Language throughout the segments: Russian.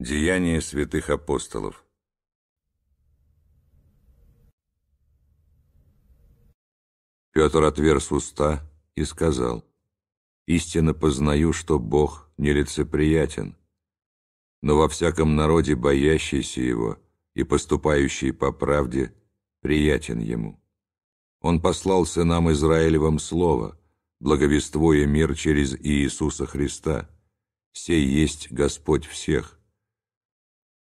Деяния святых апостолов. Петр отверз уста и сказал, «Истинно познаю, что Бог нелицеприятен, но во всяком народе, боящийся Его и поступающий по правде, приятен Ему. Он послал сынам Израилевым Слово, благовествуя мир через Иисуса Христа. Сей есть Господь всех».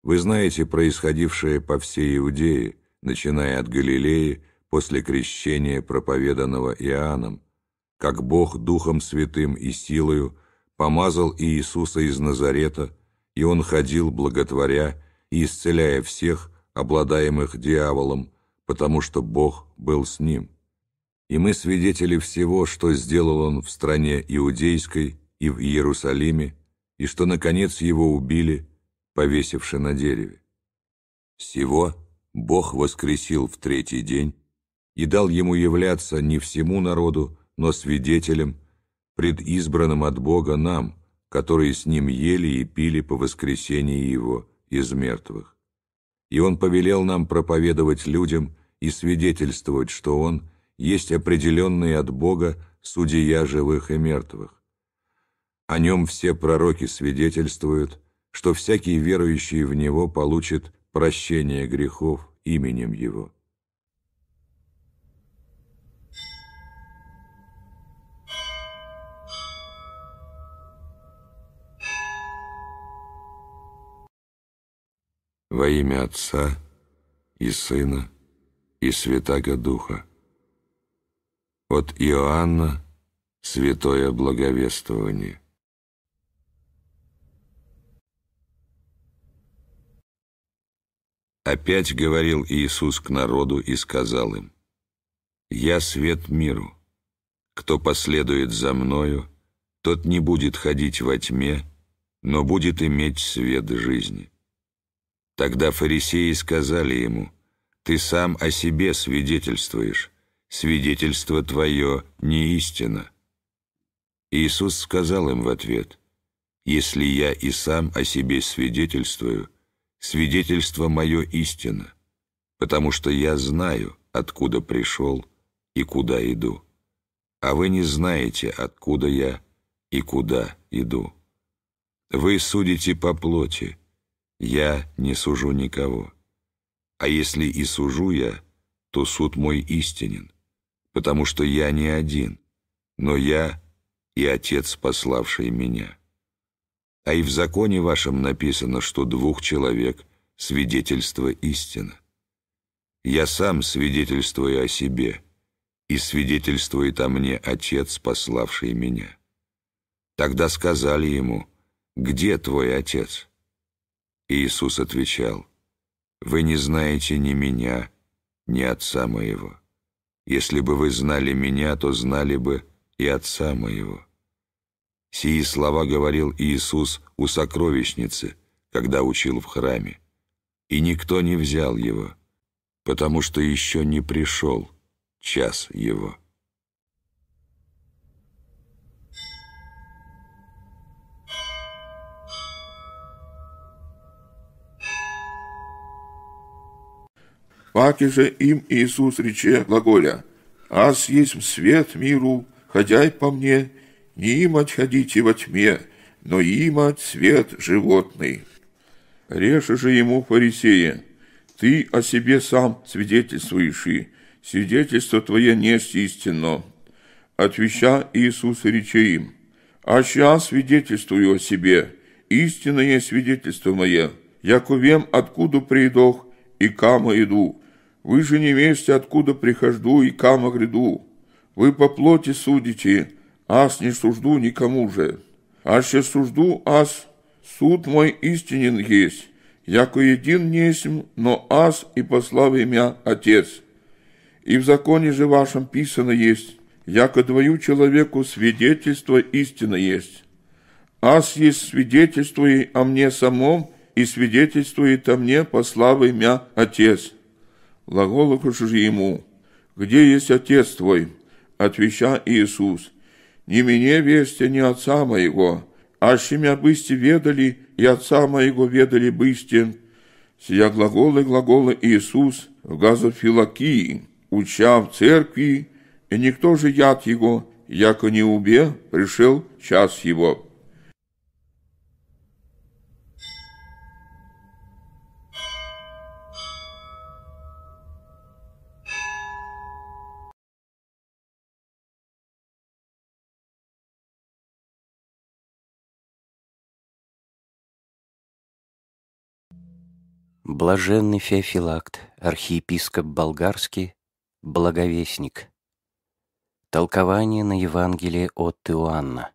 Вы знаете происходившее по всей Иудее, начиная от Галилеи, после крещения, проповеданного Иоанном, как Бог Духом Святым и силою помазал Иисуса из Назарета, и Он ходил, благотворя и исцеляя всех, обладаемых дьяволом, потому что Бог был с ним. И мы свидетели всего, что сделал Он в стране Иудейской и в Иерусалиме, и что, наконец, Его убили – повесивши на дереве. Сего Бог воскресил в третий день и дал ему являться не всему народу, но свидетелем, предизбранным от Бога нам, которые с ним ели и пили по воскресении его из мертвых. И он повелел нам проповедовать людям и свидетельствовать, что он есть определенный от Бога судья живых и мертвых. О нем все пророки свидетельствуют – что всякий верующий в Него получит прощение грехов именем Его. Во имя Отца и Сына и Святаго Духа. От Иоанна Святое Благовествование. Опять говорил Иисус к народу и сказал им, «Я свет миру. Кто последует за Мною, тот не будет ходить во тьме, но будет иметь свет жизни». Тогда фарисеи сказали ему, «Ты сам о себе свидетельствуешь, свидетельство твое не истина». Иисус сказал им в ответ, «Если я и сам о себе свидетельствую, — свидетельство мое истина, потому что я знаю, откуда пришел и куда иду, а вы не знаете, откуда я и куда иду. Вы судите по плоти, я не сужу никого. А если и сужу я, то суд мой истинен, потому что я не один, но я и Отец, пославший меня» а и в законе вашем написано, что двух человек — свидетельство истина. Я сам свидетельствую о себе, и свидетельствует о мне Отец, пославший меня. Тогда сказали ему, «Где твой Отец?» И Иисус отвечал, «Вы не знаете ни меня, ни Отца моего. Если бы вы знали меня, то знали бы и Отца моего. Сии слова говорил Иисус у сокровищницы, когда учил в храме. И никто не взял его, потому что еще не пришел час его. паки же им Иисус рече глаголя, «Аз есть свет миру, ходяй по мне, не имать ходите во тьме, но има свет животный. Реже же ему фарисея, ты о себе сам свидетельствуешь и свидетельство твое несть истинно. Отвеща Иисус рече им, а сейчас свидетельствую о себе, истинное свидетельство мое, якувем откуда придох и кама иду, вы же не вместе откуда прихожду и кама гряду, вы по плоти судите, Аз не сужду никому же. Аще сужду, аз суд мой истинен есть, яко един несем, но аз и послав имя Отец. И в законе же вашем писано есть, яко двою человеку свидетельство истина есть. Аз есть свидетельство и о мне самом, и свидетельствует о мне послав имя Отец. Глаголу же ему, где есть Отец твой? Отвеча Иисус – не мне весть, а не отца моего, а мя бысти ведали, и отца моего ведали бысти». Сия глаголы глагола Иисус в газофилакии, уча в церкви, и никто же яд его, яко не убе, пришел час его». Блаженный Феофилакт, архиепископ болгарский, благовестник. Толкование на Евангелие от Иоанна.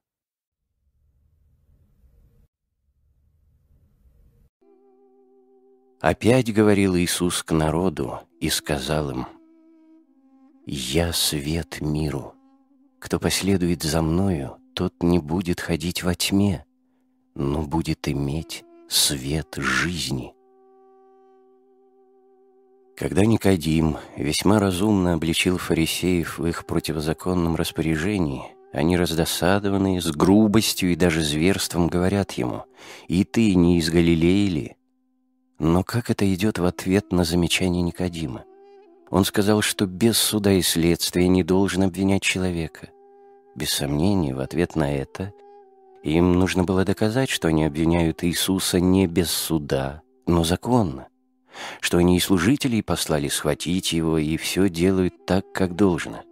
Опять говорил Иисус к народу и сказал им, «Я свет миру. Кто последует за Мною, тот не будет ходить во тьме, но будет иметь свет жизни». Когда Никодим весьма разумно обличил фарисеев в их противозаконном распоряжении, они, раздосадованные, с грубостью и даже зверством говорят ему, «И ты не из Галилеи ли?» Но как это идет в ответ на замечание Никодима? Он сказал, что без суда и следствия не должен обвинять человека. Без сомнения, в ответ на это им нужно было доказать, что они обвиняют Иисуса не без суда, но законно что они и служителей послали схватить его, и все делают так, как должно.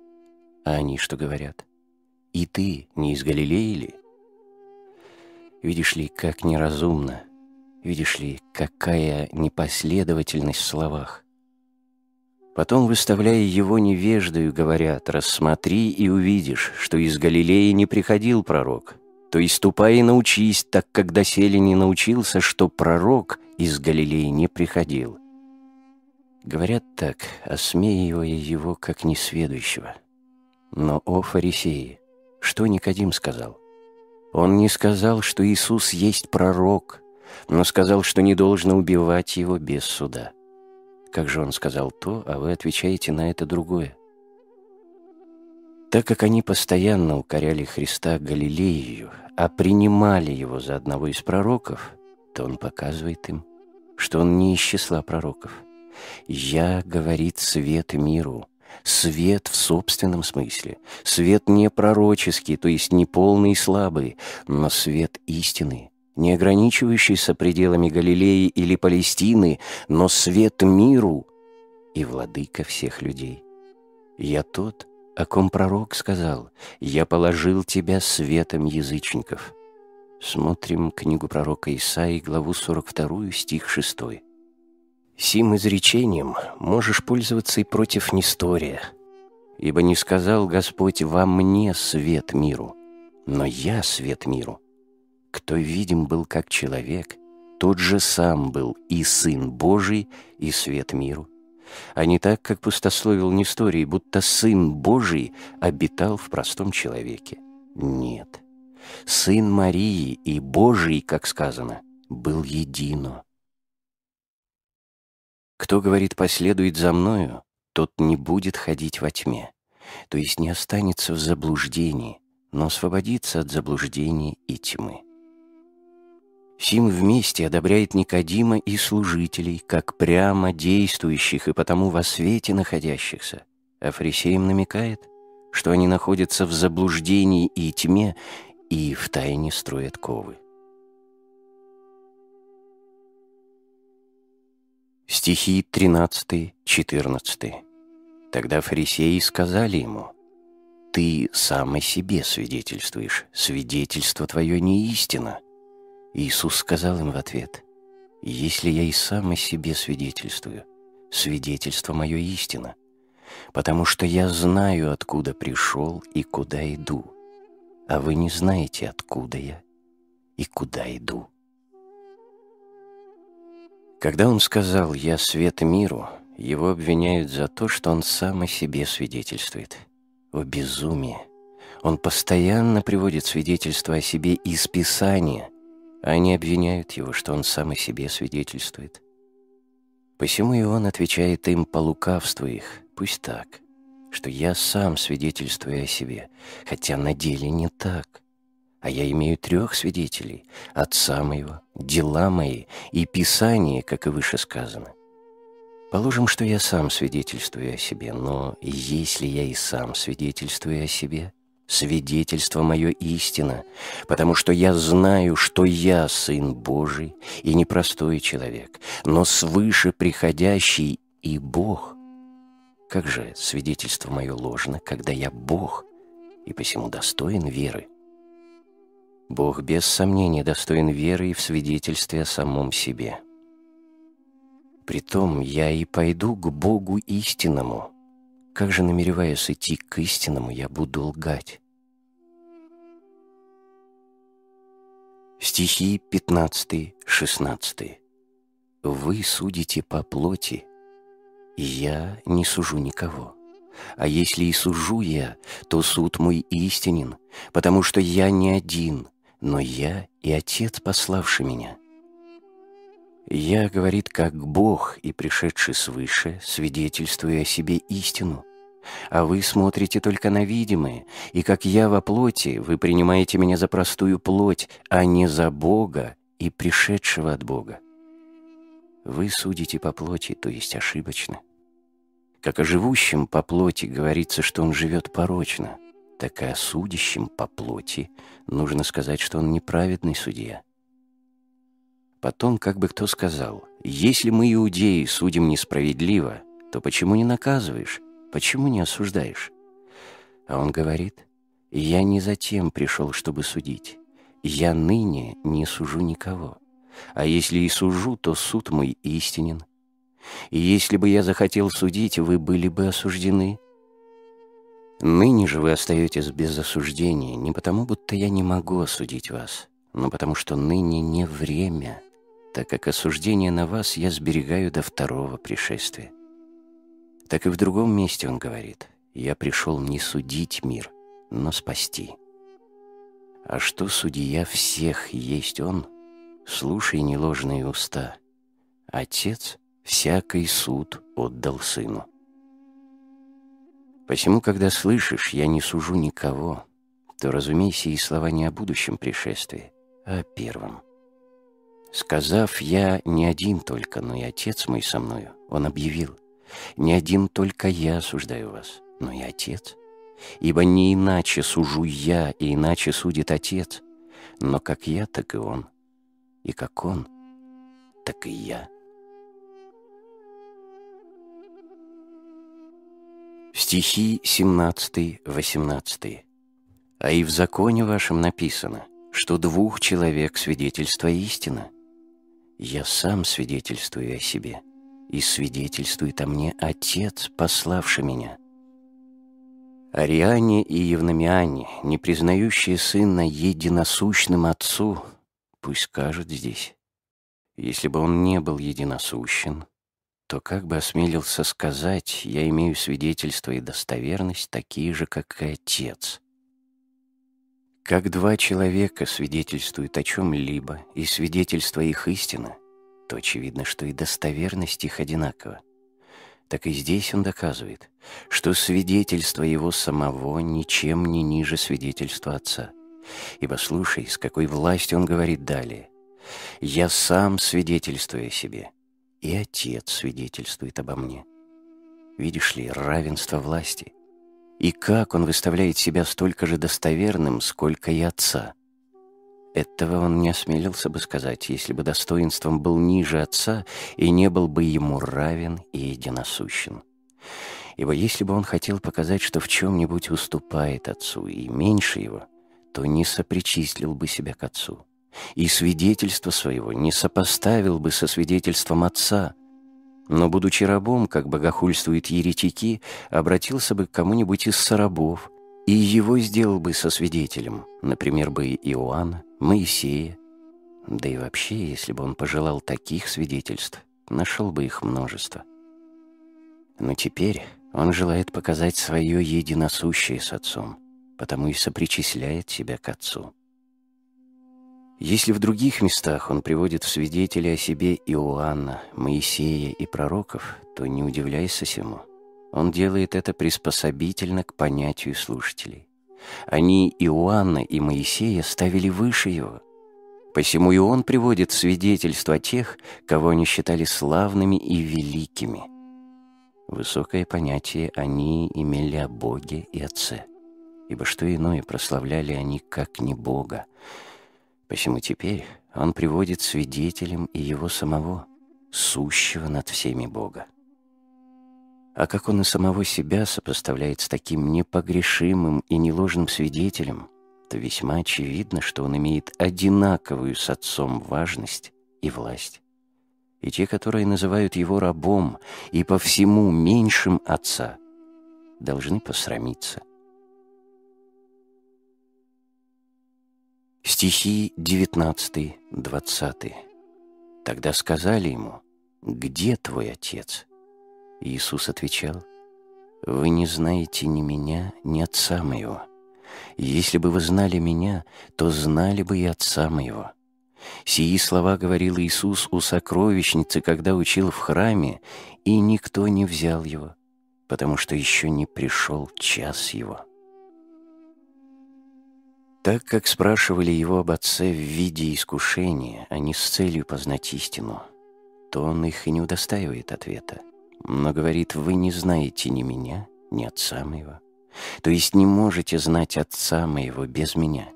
А они что говорят? И ты не из Галилеи ли? Видишь ли, как неразумно, видишь ли, какая непоследовательность в словах. Потом, выставляя его невеждою, говорят, «Рассмотри и увидишь, что из Галилеи не приходил пророк, то и ступай и научись, так как доселе не научился, что пророк — из Галилеи не приходил. Говорят так, осмеивая его как несведущего. Но, о фарисеи, что Никодим сказал? Он не сказал, что Иисус есть пророк, но сказал, что не должно убивать его без суда. Как же он сказал то, а вы отвечаете на это другое? Так как они постоянно укоряли Христа Галилею, а принимали его за одного из пророков, то он показывает им, что он не из числа пророков. «Я, — говорит, — свет миру». Свет в собственном смысле. Свет не пророческий, то есть не полный и слабый, но свет истины, не ограничивающийся пределами Галилеи или Палестины, но свет миру и владыка всех людей. Я тот, о ком пророк сказал, «Я положил тебя светом язычников». Смотрим книгу пророка Исаии, главу 42, стих 6. «Сим изречением можешь пользоваться и против Нестория, ибо не сказал Господь во мне свет миру, но я свет миру. Кто видим был как человек, тот же сам был и Сын Божий, и свет миру. А не так, как пустословил Несторий, будто Сын Божий обитал в простом человеке. Нет». Сын Марии и Божий, как сказано, был едино. Кто говорит «последует за мною», тот не будет ходить во тьме, то есть не останется в заблуждении, но освободится от заблуждений и тьмы. Сим вместе одобряет Никодима и служителей, как прямо действующих и потому во свете находящихся. А фарисеям намекает, что они находятся в заблуждении и тьме и в тайне строят ковы. Стихи 13-14. Тогда фарисеи сказали ему, «Ты сам о себе свидетельствуешь, свидетельство твое не истина». Иисус сказал им в ответ, «Если я и сам о себе свидетельствую, свидетельство мое истина, потому что я знаю, откуда пришел и куда иду» а вы не знаете, откуда я и куда иду. Когда он сказал «Я свет миру», его обвиняют за то, что он сам о себе свидетельствует. О безумии. Он постоянно приводит свидетельство о себе из Писания, а они обвиняют его, что он сам о себе свидетельствует. Посему и он отвечает им по лукавству их, пусть так – что я сам свидетельствую о себе, хотя на деле не так. А я имею трех свидетелей — отца моего, дела мои и Писание, как и выше сказано. Положим, что я сам свидетельствую о себе, но если я и сам свидетельствую о себе, свидетельство мое истина, потому что я знаю, что я Сын Божий и непростой человек, но свыше приходящий и Бог — как же свидетельство мое ложно, когда я Бог и посему достоин веры? Бог без сомнения достоин веры и в свидетельстве о самом себе. Притом я и пойду к Богу истинному. Как же намереваясь идти к истинному, я буду лгать? Стихи 15-16. «Вы судите по плоти, я не сужу никого. А если и сужу я, то суд мой истинен, потому что я не один, но я и Отец, пославший меня. Я, говорит, как Бог и пришедший свыше, свидетельствую о себе истину, а вы смотрите только на видимые, и как я во плоти, вы принимаете меня за простую плоть, а не за Бога и пришедшего от Бога. Вы судите по плоти, то есть ошибочно. Как о живущем по плоти говорится, что он живет порочно, так и о судящем по плоти нужно сказать, что он неправедный судья. Потом, как бы кто сказал, «Если мы, иудеи, судим несправедливо, то почему не наказываешь? Почему не осуждаешь?» А он говорит, «Я не затем пришел, чтобы судить. Я ныне не сужу никого». А если и сужу, то суд мой истинен. И если бы я захотел судить, вы были бы осуждены. Ныне же вы остаетесь без осуждения, не потому, будто я не могу осудить вас, но потому что ныне не время, так как осуждение на вас я сберегаю до второго пришествия. Так и в другом месте он говорит, «Я пришел не судить мир, но спасти». А что судья всех есть он — слушай неложные уста. Отец всякий суд отдал сыну. Посему, когда слышишь, я не сужу никого, то разумейся и слова не о будущем пришествии, а о первом. Сказав, я не один только, но и отец мой со мною, он объявил, не один только я осуждаю вас, но и отец. Ибо не иначе сужу я, и иначе судит отец, но как я, так и он. И как он, так и я. Стихи 17-18. «А и в законе вашем написано, что двух человек свидетельство истина. Я сам свидетельствую о себе, и свидетельствует о мне Отец, пославший меня». Ариане и Евномиане, не признающие Сына единосущным Отцу, Пусть скажет здесь. Если бы он не был единосущен, то как бы осмелился сказать, я имею свидетельство и достоверность такие же, как и отец. Как два человека свидетельствуют о чем-либо, и свидетельство их истина, то очевидно, что и достоверность их одинакова. Так и здесь он доказывает, что свидетельство его самого ничем не ниже свидетельства отца – Ибо слушай, с какой властью он говорит далее. «Я сам свидетельствую о себе, и Отец свидетельствует обо мне». Видишь ли, равенство власти. И как он выставляет себя столько же достоверным, сколько и Отца. Этого он не осмелился бы сказать, если бы достоинством был ниже Отца и не был бы ему равен и единосущен. Ибо если бы он хотел показать, что в чем-нибудь уступает Отцу и меньше его — то не сопричислил бы себя к отцу и свидетельство своего не сопоставил бы со свидетельством отца, но, будучи рабом, как богохульствуют еретики, обратился бы к кому-нибудь из сорабов и его сделал бы со свидетелем, например, бы Иоанна, Моисея, да и вообще, если бы он пожелал таких свидетельств, нашел бы их множество. Но теперь он желает показать свое единосущее с отцом – потому и сопричисляет себя к Отцу. Если в других местах он приводит в свидетели о себе Иоанна, Моисея и пророков, то не удивляйся сему. Он делает это приспособительно к понятию слушателей. Они Иоанна и Моисея ставили выше его. Посему и он приводит свидетельство тех, кого они считали славными и великими. Высокое понятие они имели о Боге и Отце ибо что иное прославляли они как не Бога. Посему теперь он приводит свидетелем и его самого, сущего над всеми Бога. А как он и самого себя сопоставляет с таким непогрешимым и неложным свидетелем, то весьма очевидно, что он имеет одинаковую с отцом важность и власть. И те, которые называют его рабом и по всему меньшим отца, должны посрамиться Стихи 19-20. Тогда сказали ему, «Где твой отец?» Иисус отвечал, «Вы не знаете ни меня, ни отца моего. Если бы вы знали меня, то знали бы и отца моего». Сии слова говорил Иисус у сокровищницы, когда учил в храме, и никто не взял его, потому что еще не пришел час его. Так как спрашивали его об отце в виде искушения, а не с целью познать истину, то он их и не удостаивает ответа, но говорит «Вы не знаете ни меня, ни отца моего, то есть не можете знать отца моего без меня.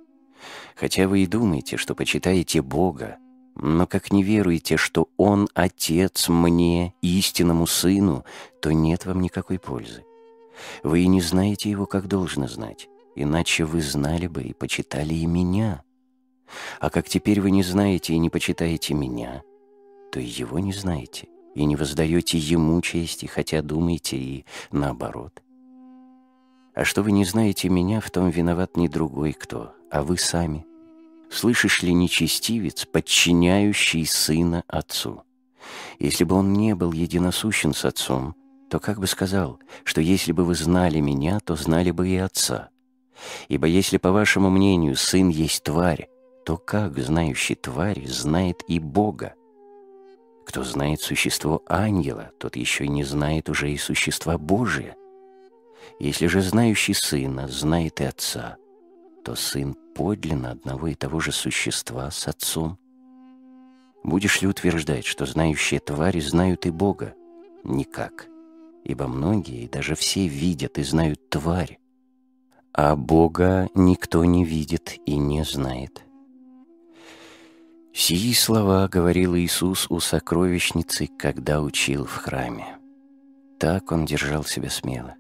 Хотя вы и думаете, что почитаете Бога, но как не веруете, что Он — Отец мне, истинному Сыну, то нет вам никакой пользы. Вы и не знаете Его, как должно знать. Иначе вы знали бы и почитали и меня. А как теперь вы не знаете и не почитаете меня, то и его не знаете, и не воздаете ему чести, хотя думаете и наоборот. А что вы не знаете меня, в том виноват не другой кто, а вы сами. Слышишь ли нечестивец, подчиняющий сына отцу? Если бы он не был единосущен с отцом, то как бы сказал, что если бы вы знали меня, то знали бы и отца. Ибо если, по вашему мнению, сын есть тварь, то как знающий тварь знает и Бога? Кто знает существо ангела, тот еще не знает уже и существа Божия. Если же знающий сына знает и отца, то сын подлинно одного и того же существа с отцом. Будешь ли утверждать, что знающие твари знают и Бога? Никак. Ибо многие и даже все видят и знают тварь, а Бога никто не видит и не знает. Сии слова говорил Иисус у сокровищницы, когда учил в храме. Так он держал себя смело.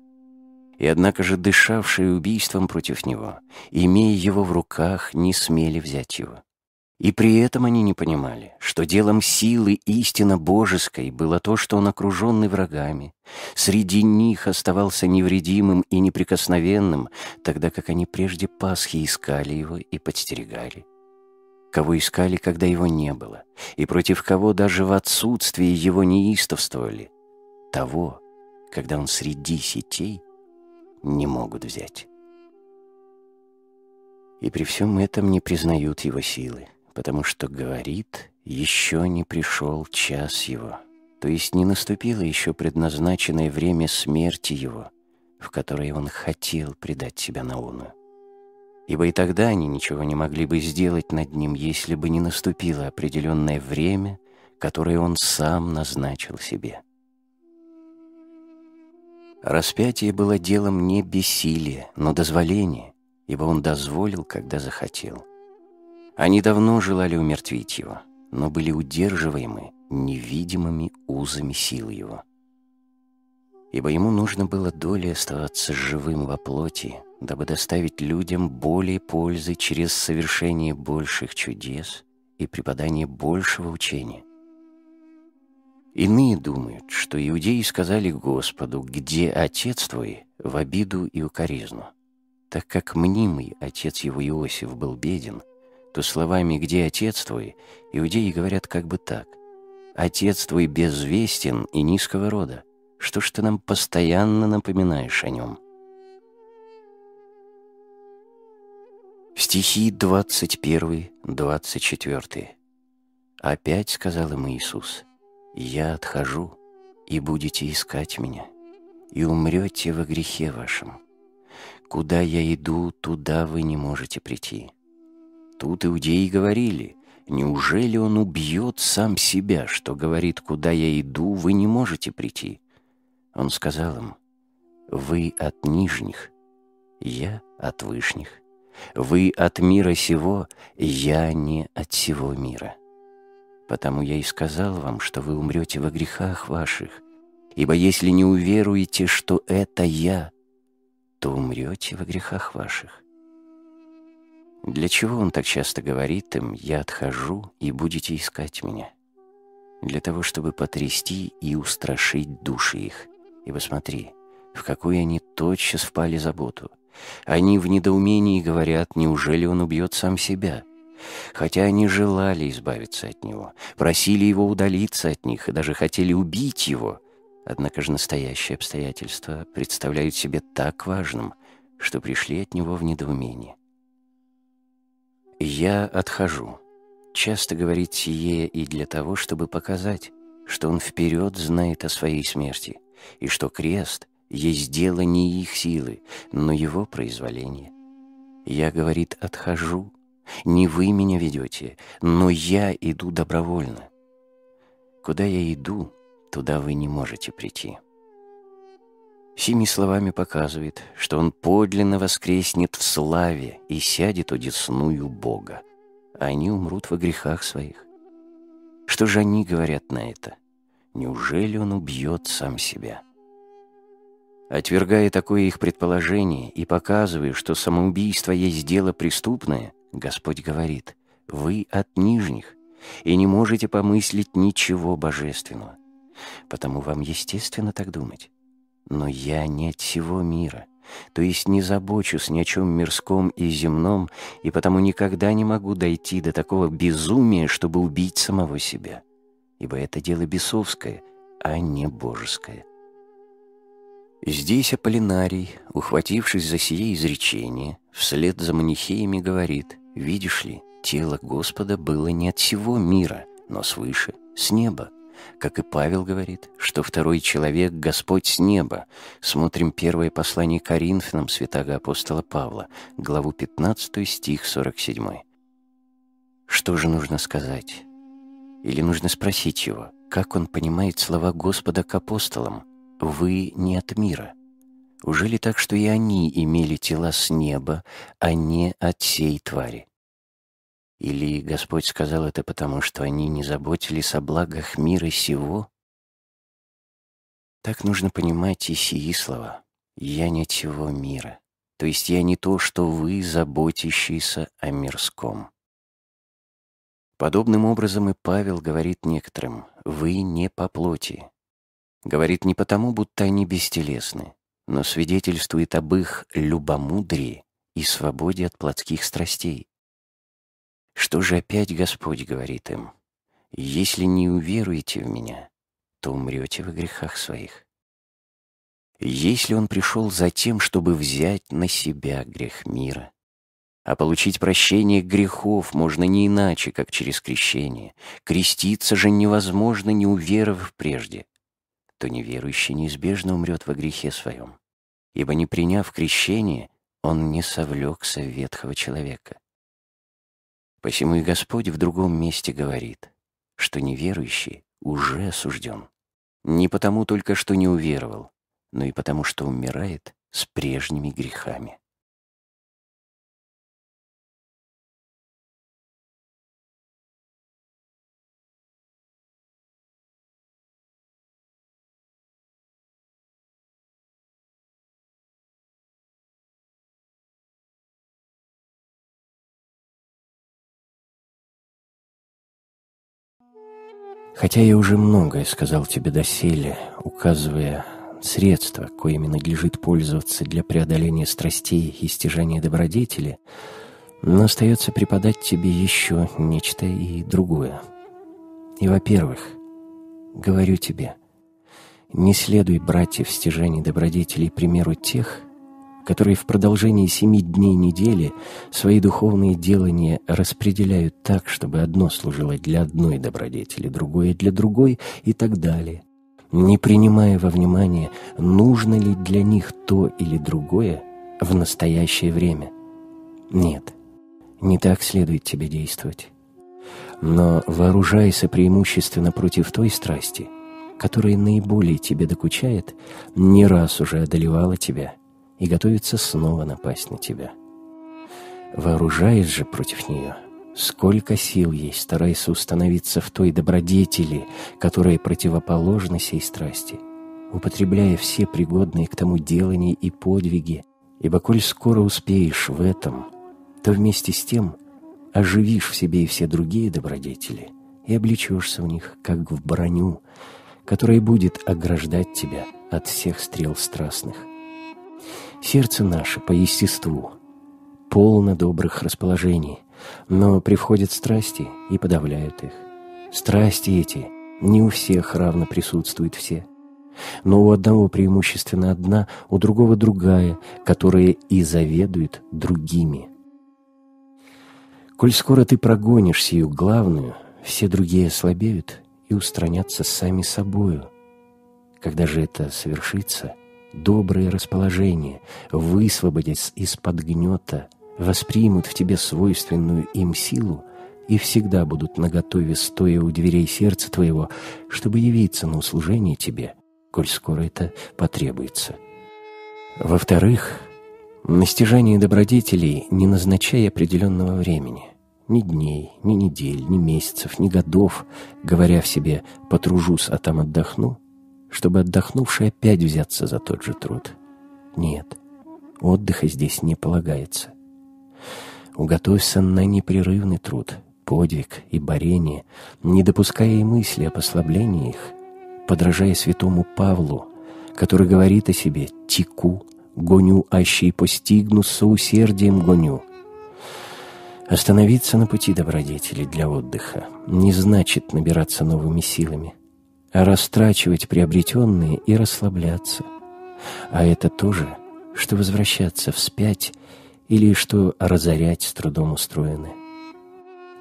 И однако же дышавшие убийством против него, имея его в руках, не смели взять его. И при этом они не понимали, что делом силы истина божеской было то, что он окруженный врагами. Среди них оставался невредимым и неприкосновенным, тогда как они прежде Пасхи искали его и подстерегали. Кого искали, когда его не было, и против кого даже в отсутствии его неистовствовали, того, когда он среди сетей, не могут взять. И при всем этом не признают его силы потому что говорит, еще не пришел час его, то есть не наступило еще предназначенное время смерти его, в которое он хотел предать себя на луну. Ибо и тогда они ничего не могли бы сделать над ним, если бы не наступило определенное время, которое он сам назначил себе. Распятие было делом не бессилия, но дозволения, ибо он дозволил, когда захотел – они давно желали умертвить его, но были удерживаемы невидимыми узами сил его. Ибо ему нужно было долей оставаться живым во плоти, дабы доставить людям более пользы через совершение больших чудес и преподание большего учения. Иные думают, что иудеи сказали Господу, где отец твой, в обиду и укоризну. Так как мнимый отец его Иосиф был беден – то словами «Где отец твой?» иудеи говорят как бы так. «Отец твой безвестен и низкого рода. Что ж ты нам постоянно напоминаешь о нем?» Стихи 21-24. «Опять сказал им Иисус, «Я отхожу, и будете искать Меня, и умрете во грехе вашем. Куда я иду, туда вы не можете прийти». Тут иудеи говорили, «Неужели он убьет сам себя, что говорит, куда я иду, вы не можете прийти?» Он сказал им, «Вы от нижних, я от вышних. Вы от мира сего, я не от всего мира. Потому я и сказал вам, что вы умрете во грехах ваших, ибо если не уверуете, что это я, то умрете во грехах ваших. Для чего он так часто говорит им «я отхожу и будете искать меня»? Для того, чтобы потрясти и устрашить души их. Ибо смотри, в какую они тотчас впали заботу. Они в недоумении говорят, неужели он убьет сам себя? Хотя они желали избавиться от него, просили его удалиться от них и даже хотели убить его. Однако же настоящие обстоятельства представляют себе так важным, что пришли от него в недоумение. «Я отхожу». Часто говорит сие и для того, чтобы показать, что он вперед знает о своей смерти, и что крест есть дело не их силы, но его произволение. «Я, — говорит, — отхожу. Не вы меня ведете, но я иду добровольно. Куда я иду, туда вы не можете прийти». Семи словами показывает, что он подлинно воскреснет в славе и сядет одесную Бога, а они умрут во грехах своих. Что же они говорят на это? Неужели он убьет сам себя? Отвергая такое их предположение и показывая, что самоубийство есть дело преступное, Господь говорит, «Вы от нижних, и не можете помыслить ничего божественного, потому вам естественно так думать». Но я не от всего мира, то есть не забочусь ни о чем мирском и земном, и потому никогда не могу дойти до такого безумия, чтобы убить самого себя, ибо это дело бесовское, а не божеское. Здесь Аполлинарий, ухватившись за сие изречение, вслед за манихеями говорит, «Видишь ли, тело Господа было не от всего мира, но свыше, с неба, как и Павел говорит, что второй человек — Господь с неба. Смотрим первое послание Коринфянам святого апостола Павла, главу 15, стих 47. Что же нужно сказать? Или нужно спросить его, как он понимает слова Господа к апостолам «Вы не от мира». Уже ли так, что и они имели тела с неба, а не от сей твари? Или Господь сказал это потому, что они не заботились о благах мира сего? Так нужно понимать и сии слова. «Я не тего мира», то есть я не то, что вы, заботящиеся о мирском. Подобным образом и Павел говорит некоторым «вы не по плоти». Говорит не потому, будто они бестелесны, но свидетельствует об их любомудрии и свободе от плотских страстей. Что же опять Господь говорит им? «Если не уверуете в Меня, то умрете в грехах своих». Если Он пришел за тем, чтобы взять на себя грех мира, а получить прощение грехов можно не иначе, как через крещение, креститься же невозможно, не уверовав прежде, то неверующий неизбежно умрет во грехе своем, ибо не приняв крещение, он не совлекся ветхого человека Посему и Господь в другом месте говорит, что неверующий уже осужден. Не потому только, что не уверовал, но и потому, что умирает с прежними грехами. Хотя я уже многое сказал тебе доселе, указывая средства, коими надлежит пользоваться для преодоления страстей и стяжания добродетели, но остается преподать тебе еще нечто и другое. И, во-первых, говорю тебе, не следуй, братьев, стяжаний добродетелей примеру тех, которые в продолжении семи дней недели свои духовные делания распределяют так, чтобы одно служило для одной добродетели, другое для другой и так далее, не принимая во внимание, нужно ли для них то или другое в настоящее время. Нет, не так следует тебе действовать. Но вооружайся преимущественно против той страсти, которая наиболее тебе докучает, не раз уже одолевала тебя – и готовится снова напасть на тебя. Вооружаясь же против нее, сколько сил ей, стараясь установиться в той добродетели, которая противоположна сей страсти, употребляя все пригодные к тому делания и подвиги, ибо коль скоро успеешь в этом, то вместе с тем оживишь в себе и все другие добродетели и облечешься в них, как в броню, которая будет ограждать тебя от всех стрел страстных. Сердце наше по естеству полно добрых расположений, но приходят страсти и подавляют их. Страсти эти не у всех равно присутствуют все, но у одного преимущественно одна, у другого другая, которая и заведует другими. Коль скоро ты прогонишь сию главную, все другие ослабеют и устранятся сами собою. Когда же это совершится – доброе расположение, высвободясь из-под гнета, воспримут в тебе свойственную им силу и всегда будут наготове, стоя у дверей сердца твоего, чтобы явиться на услужение тебе, коль скоро это потребуется. Во-вторых, настижение добродетелей, не назначая определенного времени, ни дней, ни недель, ни месяцев, ни годов, говоря в себе «потружусь, а там отдохну», чтобы отдохнувший опять взяться за тот же труд. Нет, отдыха здесь не полагается. Уготовься на непрерывный труд, подвиг и борение, не допуская и мысли о послаблении их, подражая святому Павлу, который говорит о себе «теку, гоню, аще и постигну, соусердием гоню». Остановиться на пути добродетели для отдыха не значит набираться новыми силами – а растрачивать приобретенные и расслабляться. А это то же, что возвращаться вспять или что разорять с трудом устроены.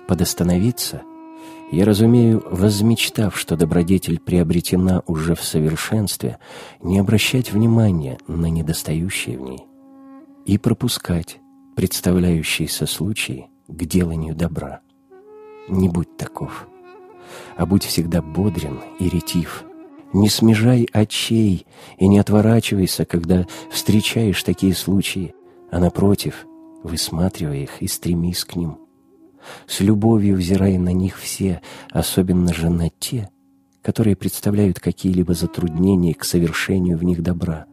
Подостановиться я разумею, возмечтав, что добродетель приобретена уже в совершенстве, не обращать внимания на недостающие в ней и пропускать представляющиеся случаи к деланию добра. Не будь таков а будь всегда бодрен и ретив. Не смежай очей и не отворачивайся, когда встречаешь такие случаи, а напротив, высматривай их и стремись к ним. С любовью взирай на них все, особенно же на те, которые представляют какие-либо затруднения к совершению в них добра.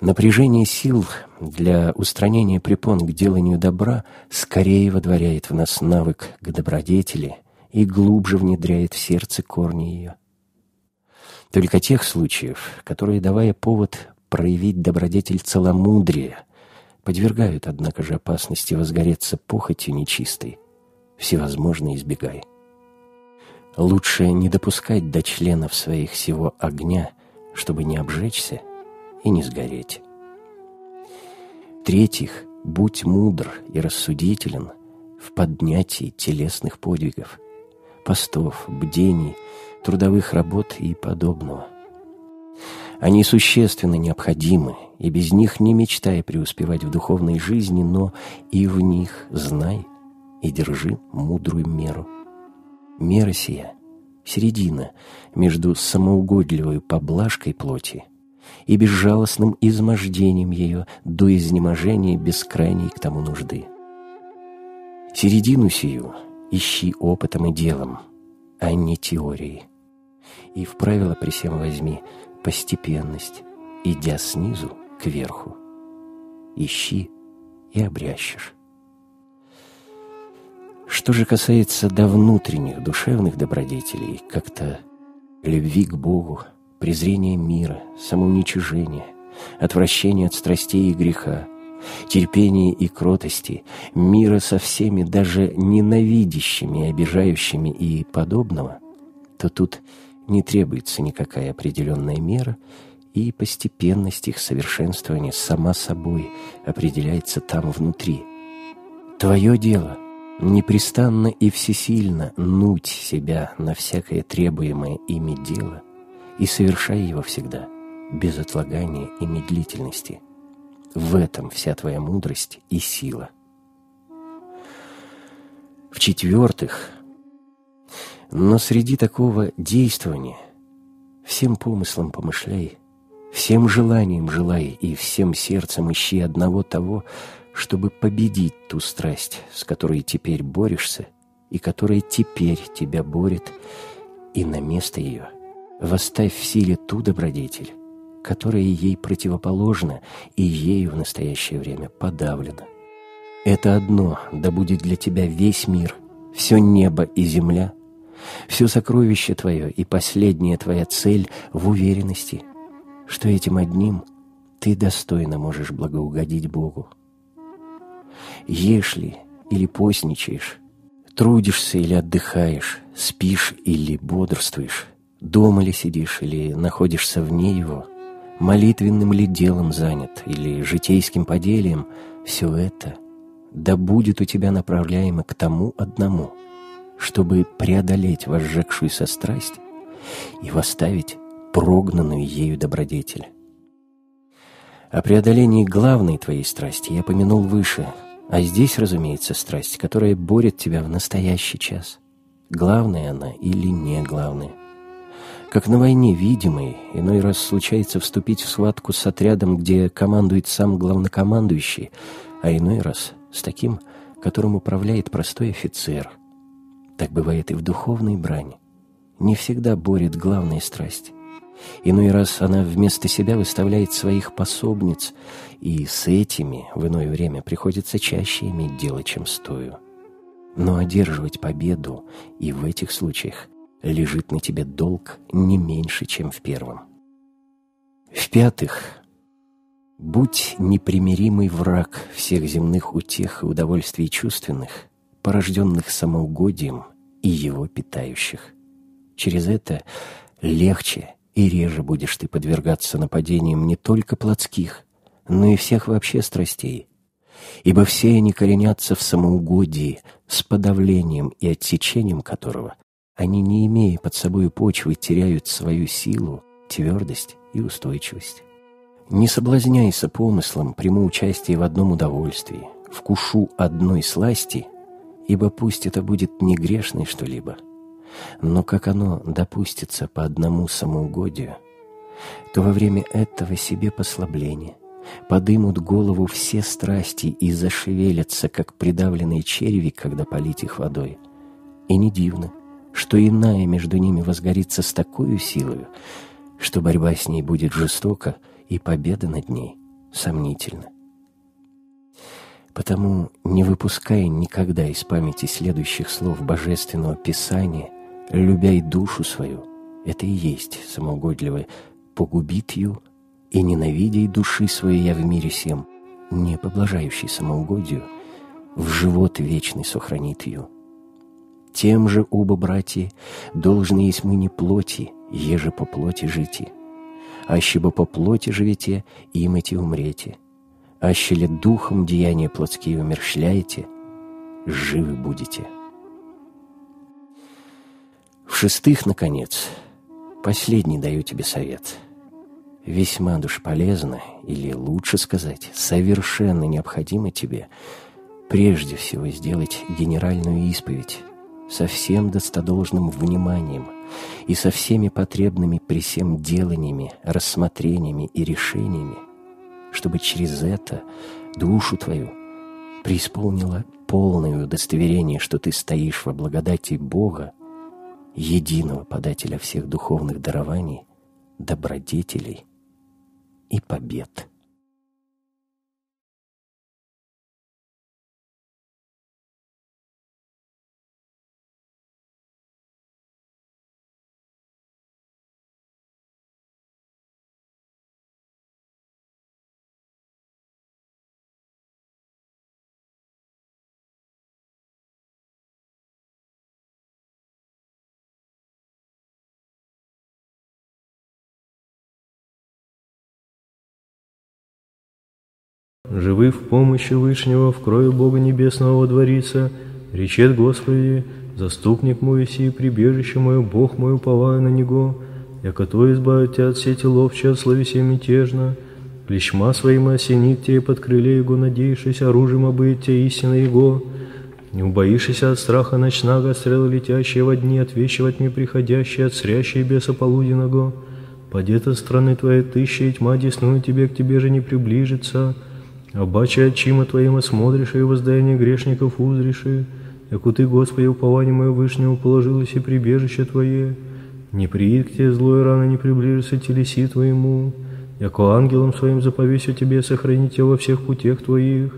Напряжение сил для устранения препон к деланию добра скорее водворяет в нас навык к добродетели – и глубже внедряет в сердце корни ее. Только тех случаев, которые, давая повод проявить добродетель целомудрия, подвергают, однако же, опасности возгореться похотью нечистой, всевозможно избегай. Лучше не допускать до членов своих всего огня, чтобы не обжечься и не сгореть. третьих будь мудр и рассудителен в поднятии телесных подвигов – постов, бдений, трудовых работ и подобного. Они существенно необходимы, и без них не мечтай преуспевать в духовной жизни, но и в них знай и держи мудрую меру. Мера сия — середина между самоугодливой поблажкой плоти и безжалостным измождением ее до изнеможения бескрайней к тому нужды. Середину сию — Ищи опытом и делом, а не теорией. И в правило при всем возьми постепенность, идя снизу кверху. Ищи и обрящешь. Что же касается до внутренних душевных добродетелей, как-то любви к Богу, презрения мира, самоуничижения, отвращения от страстей и греха, терпения и кротости, мира со всеми, даже ненавидящими, обижающими и подобного, то тут не требуется никакая определенная мера, и постепенность их совершенствования сама собой определяется там внутри. Твое дело — непрестанно и всесильно нуть себя на всякое требуемое ими дело и совершай его всегда, без отлагания и медлительности — в этом вся твоя мудрость и сила. В-четвертых, но среди такого действования всем помыслом помышляй, всем желанием желай и всем сердцем ищи одного того, чтобы победить ту страсть, с которой теперь борешься и которая теперь тебя борет, и на место ее восставь в силе ту добродетель, которое ей противоположно и ею в настоящее время подавлено. Это одно, да будет для тебя весь мир, все небо и земля, все сокровище твое и последняя твоя цель в уверенности, что этим одним ты достойно можешь благоугодить Богу. Ешь ли или постничаешь, трудишься или отдыхаешь, спишь или бодрствуешь, дома ли сидишь или находишься вне его – молитвенным ли делом занят или житейским поделием, все это да будет у тебя направляемо к тому одному, чтобы преодолеть возжегшуюся страсть и восставить прогнанную ею добродетель. О преодолении главной твоей страсти я помянул выше, а здесь, разумеется, страсть, которая борет тебя в настоящий час. Главная она или не главная. Как на войне видимый, иной раз случается вступить в схватку с отрядом, где командует сам главнокомандующий, а иной раз с таким, которым управляет простой офицер. Так бывает и в духовной брани. Не всегда борет главная страсть. Иной раз она вместо себя выставляет своих пособниц, и с этими в иное время приходится чаще иметь дело, чем стою. Но одерживать победу и в этих случаях лежит на тебе долг не меньше, чем в первом. В-пятых, будь непримиримый враг всех земных утех и удовольствий чувственных, порожденных самоугодием и его питающих. Через это легче и реже будешь ты подвергаться нападениям не только плотских, но и всех вообще страстей, ибо все они коренятся в самоугодии, с подавлением и отсечением которого они, не имея под собой почвы, теряют свою силу, твердость и устойчивость. Не соблазняйся помыслом, приму участие в одном удовольствии, вкушу одной сласти, ибо пусть это будет не грешной что-либо, но как оно допустится по одному самоугодию, то во время этого себе послабления подымут голову все страсти и зашевелятся, как придавленные черви, когда полить их водой. И не дивно, что иная между ними возгорится с такой силой, что борьба с ней будет жестока и победа над ней сомнительна. Потому, не выпуская никогда из памяти следующих слов Божественного Писания, любя и душу свою, это и есть самоугодливое, погубит ее, и ненавидя и души своей я в мире всем, не поблажающий самоугодию, в живот вечный сохранит ее, тем же оба братья должны есть мы не плоти, еже по плоти жити. Аще бы по плоти живете, имайте умрете. Аще ли духом деяния плотские умершляете, живы будете. В-шестых, наконец, последний даю тебе совет. Весьма душ полезно, или лучше сказать, совершенно необходимо тебе прежде всего сделать генеральную исповедь со всем достодолжным вниманием и со всеми потребными при всем деланиями, рассмотрениями и решениями, чтобы через это душу твою преисполнило полное удостоверение, что ты стоишь во благодати Бога, единого подателя всех духовных дарований, добродетелей и побед. Живы в помощи Вышнего, в крови Бога Небесного дворится, речет Господи, заступник мой си, прибежище мое, Бог мой, уповаю на Него, я то избавит тебя от сети ловча, от словесе мятежно, Клещма своим осенит тебя под крыле Его, надеешься, оружием обыт тебя истина Его. Не убоишься от страха ночного, от стрела летящие во дни, от вещи приходящие, от срящие беса полуденного. Подета страны твоей тысяча, и тьма десную тебе, к тебе же не приближится. Обаче очима Твоим осмотриши и воздаяние грешников узриши, яку Ты, Господи, упование мое вышнего положилось и прибежище Твое, не приид к Тебе злой рано, не приближится телеси Твоему, яко ангелам Своим заповесю Тебе сохранить Тебя во всех путях Твоих,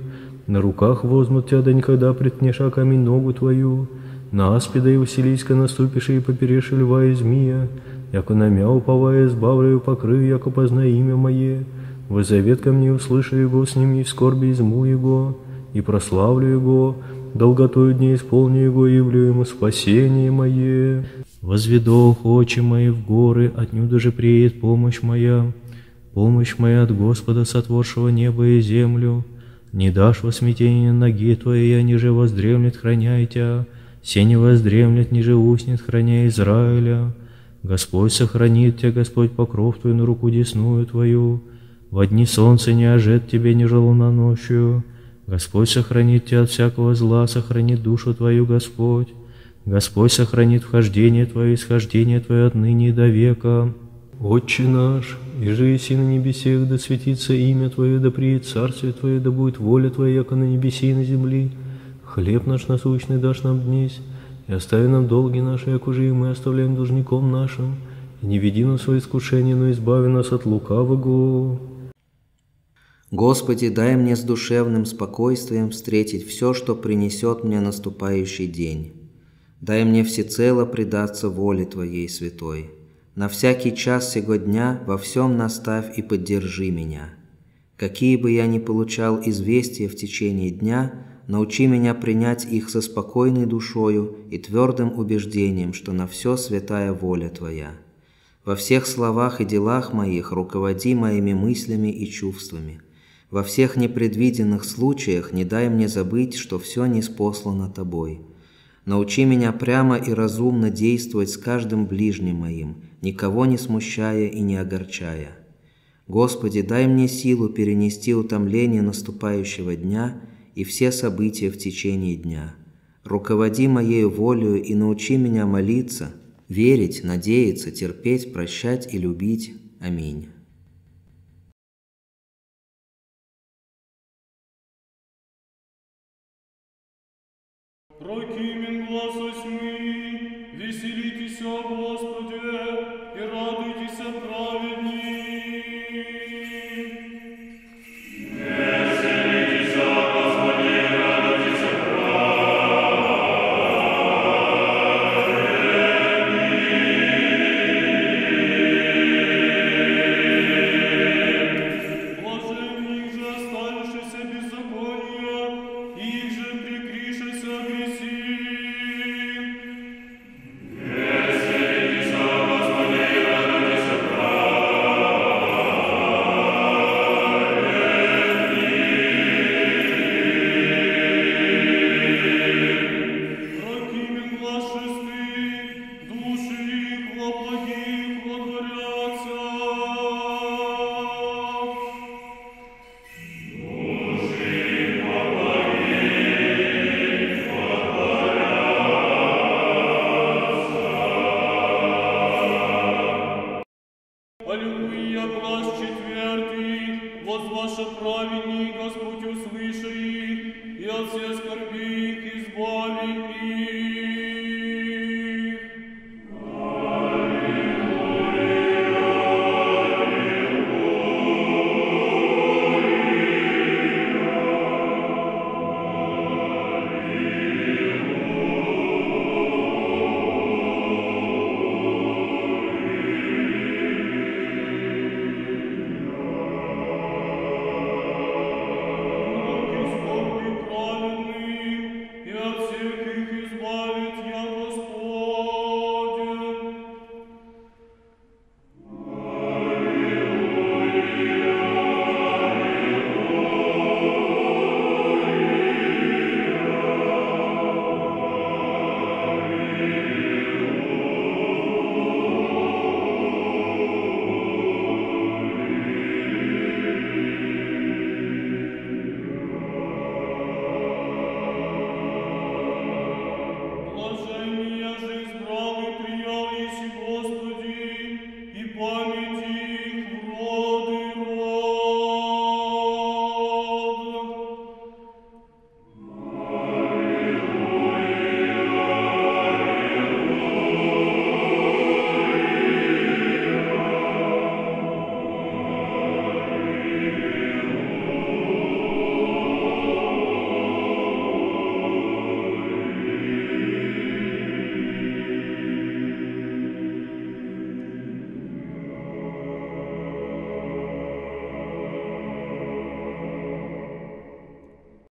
на руках возьмут Тебя, да никогда приткнеша камень ногу Твою, на аспида и Василийска наступишь и поперешь льва и змия, яко на мя уповая, избавлю и покрыю, яко познай имя Мое, Возовет ко мне, услышу Его, с ним и в скорби изму Его, и прославлю Его, долготою дней исполню Его, и явлю Ему спасение мое. Возведу очи мои в горы, отнюдь же приедет помощь моя, помощь моя от Господа, сотворшего небо и землю. Не дашь во смятение ноги твоей, а ниже воздремлет, храняй тебя, все не воздремлет, ниже уснет, храня Израиля. Господь сохранит тебя, Господь покров твой на руку десную твою, в одни солнце не ожет тебе, ни ночью. Господь сохранит тебя от всякого зла, сохранит душу твою, Господь. Господь сохранит вхождение твое, исхождение твое отныне и до века. Отче наш, и же и на небесах, да светится имя Твое, да приедет царствие Твое, да будет воля Твоя, яко на небесе и на земли. Хлеб наш насущный дашь нам днесь, и остави нам долги наши, як уже и мы оставляем должником нашим. И не веди нас в искушение, но избави нас от лукавого. Господи, дай мне с душевным спокойствием встретить все, что принесет мне наступающий день. Дай мне всецело предаться воле Твоей святой. На всякий час сего дня во всем наставь и поддержи меня. Какие бы я ни получал известия в течение дня, научи меня принять их со спокойной душою и твердым убеждением, что на все святая воля Твоя. Во всех словах и делах моих руководи моими мыслями и чувствами – во всех непредвиденных случаях не дай мне забыть, что все неспослано Тобой. Научи меня прямо и разумно действовать с каждым ближним моим, никого не смущая и не огорчая. Господи, дай мне силу перенести утомление наступающего дня и все события в течение дня. Руководи моей волею и научи меня молиться, верить, надеяться, терпеть, прощать и любить. Аминь.